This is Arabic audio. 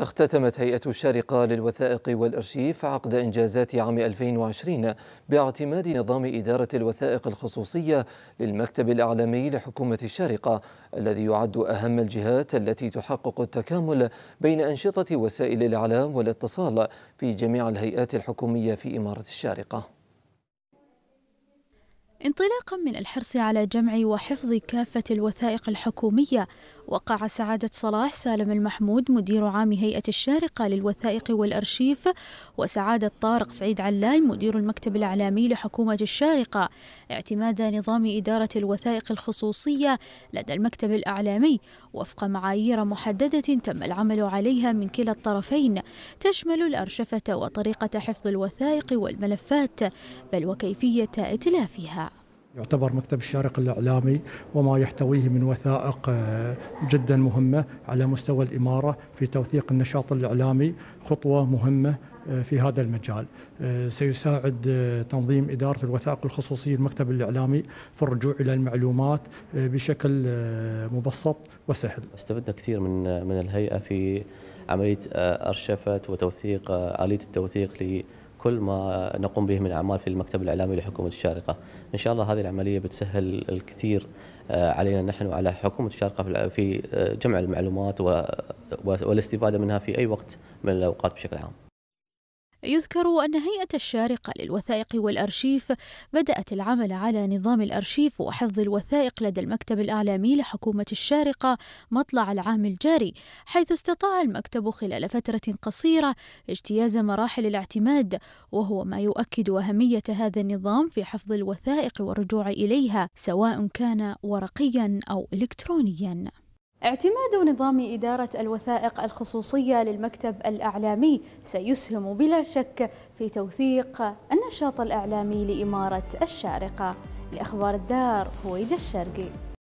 اختتمت هيئة الشارقة للوثائق والأرشيف عقد إنجازات عام 2020 باعتماد نظام إدارة الوثائق الخصوصية للمكتب الإعلامي لحكومة الشارقة الذي يعد أهم الجهات التي تحقق التكامل بين أنشطة وسائل الإعلام والاتصال في جميع الهيئات الحكومية في إمارة الشارقة انطلاقا من الحرص على جمع وحفظ كافة الوثائق الحكومية وقع سعادة صلاح سالم المحمود مدير عام هيئة الشارقة للوثائق والأرشيف وسعادة طارق سعيد علاي مدير المكتب الإعلامي لحكومة الشارقة اعتماد نظام إدارة الوثائق الخصوصية لدى المكتب الإعلامي وفق معايير محددة تم العمل عليها من كلا الطرفين تشمل الأرشفة وطريقة حفظ الوثائق والملفات بل وكيفية إتلافها يعتبر مكتب الشارق الإعلامي وما يحتويه من وثائق آه، جدا مهمة على مستوى الإمارة في توثيق النشاط الإعلامي خطوة مهمة آه، في هذا المجال آه، سيساعد تنظيم إدارة الوثائق الخصوصية المكتب الإعلامي في الرجوع إلى المعلومات بشكل مبسط وسهل استفدنا كثير من من الهيئة في عملية أرشفة وتوثيق آلية التوثيق كل ما نقوم به من اعمال في المكتب الاعلامي لحكومه الشارقه، ان شاء الله هذه العمليه بتسهل الكثير آه، علينا نحن وعلى حكومه الشارقه في آه، جمع المعلومات والاستفاده منها في اي وقت من الاوقات بشكل عام. يذكر أن هيئة الشارقة للوثائق والأرشيف بدأت العمل على نظام الأرشيف وحفظ الوثائق لدى المكتب الإعلامي لحكومة الشارقة مطلع العام الجاري حيث استطاع المكتب خلال فترة قصيرة اجتياز مراحل الاعتماد وهو ما يؤكد أهمية هذا النظام في حفظ الوثائق والرجوع إليها سواء كان ورقيا أو إلكترونيا اعتماد نظام إدارة الوثائق الخصوصية للمكتب الأعلامي سيسهم بلا شك في توثيق النشاط الأعلامي لإمارة الشارقة لأخبار الدار هويدا الشرقي